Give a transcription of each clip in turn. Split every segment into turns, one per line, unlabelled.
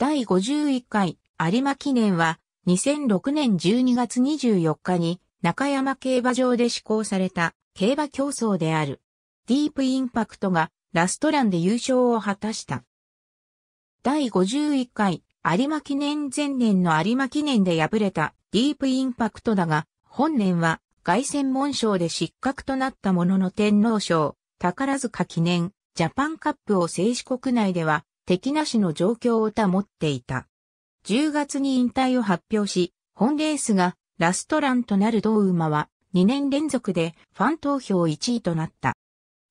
第51回有馬記念は2006年12月24日に中山競馬場で施行された競馬競争である。ディープインパクトがラストランで優勝を果たした。第51回有馬記念前年の有馬記念で敗れたディープインパクトだが、本年は凱旋門賞で失格となったものの天皇賞、宝塚記念、ジャパンカップを制止国内では敵なしの状況を保っていた。10月に引退を発表し、本レースがラストランとなる同馬は2年連続でファン投票1位となった。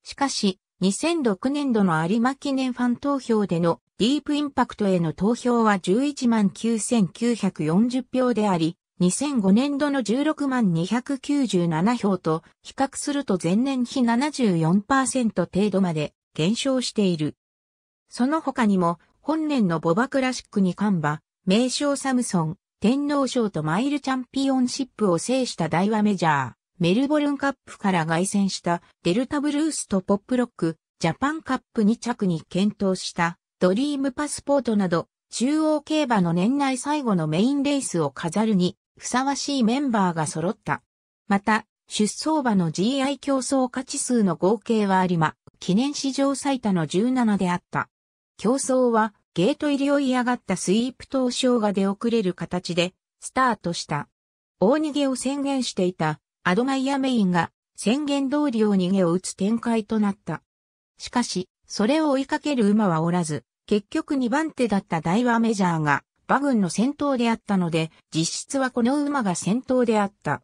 しかし、2006年度の有馬記念ファン投票でのディープインパクトへの投票は11万9940票であり、2005年度の16万297票と比較すると前年比74%程度まで減少している。その他にも、本年のボバクラシックにカンバ、名称サムソン、天皇賞とマイルチャンピオンシップを制した大和メジャー、メルボルンカップから凱旋したデルタブルースとポップロック、ジャパンカップ2着に検討したドリームパスポートなど、中央競馬の年内最後のメインレースを飾るに、ふさわしいメンバーが揃った。また、出走馬の GI 競争価値数の合計はありま、記念史上最多の17であった。競争はゲート入りを嫌がったスイープ投賞が出遅れる形でスタートした。大逃げを宣言していたアドマイアメインが宣言通り大逃げを打つ展開となった。しかし、それを追いかける馬はおらず、結局2番手だったダイワメジャーが馬群の先頭であったので、実質はこの馬が先頭であった。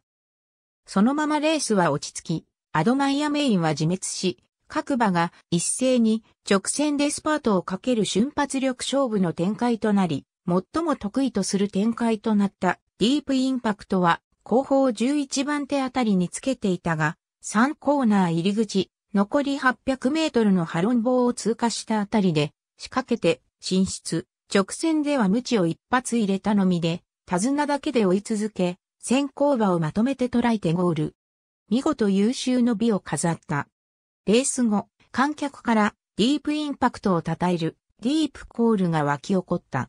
そのままレースは落ち着き、アドマイアメインは自滅し、各馬が一斉に直線でスパートをかける瞬発力勝負の展開となり、最も得意とする展開となったディープインパクトは後方11番手あたりにつけていたが、3コーナー入り口、残り800メートルのハロン棒を通過したあたりで仕掛けて進出。直線では無知を一発入れたのみで、手綱だけで追い続け、先行馬をまとめて捉えてゴール。見事優秀の美を飾った。レース後、観客からディープインパクトを称えるディープコールが湧き起こった。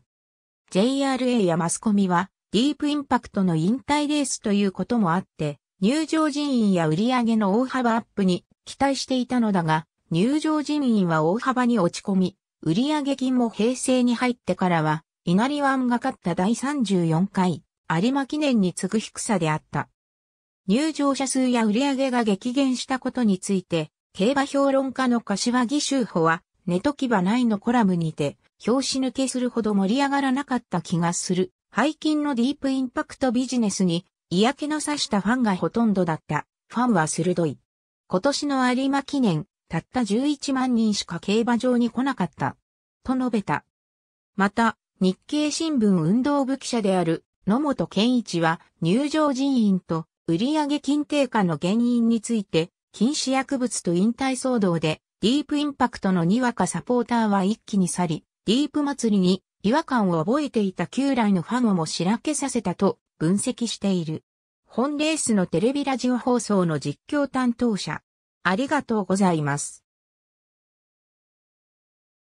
JRA やマスコミはディープインパクトの引退レースということもあって、入場人員や売り上げの大幅アップに期待していたのだが、入場人員は大幅に落ち込み、売上金も平成に入ってからは、稲荷湾が勝った第34回、有馬記念に次ぐ低さであった。入場者数や売上が激減したことについて、競馬評論家の柏木修穂は、寝とき場ないのコラムにて、拍子抜けするほど盛り上がらなかった気がする。背筋のディープインパクトビジネスに嫌気のさしたファンがほとんどだった。ファンは鋭い。今年の有馬記念、たった11万人しか競馬場に来なかった。と述べた。また、日経新聞運動部記者である野本健一は入場人員と売上金低下の原因について禁止薬物と引退騒動で、ディープインパクトのにわかサポーターは一気に去り、ディープ祭りに違和感を覚えていた旧来のファンをもしらけさせたと分析している。本レースのテレビラジオ放送の実況担当者。ありがとうございます。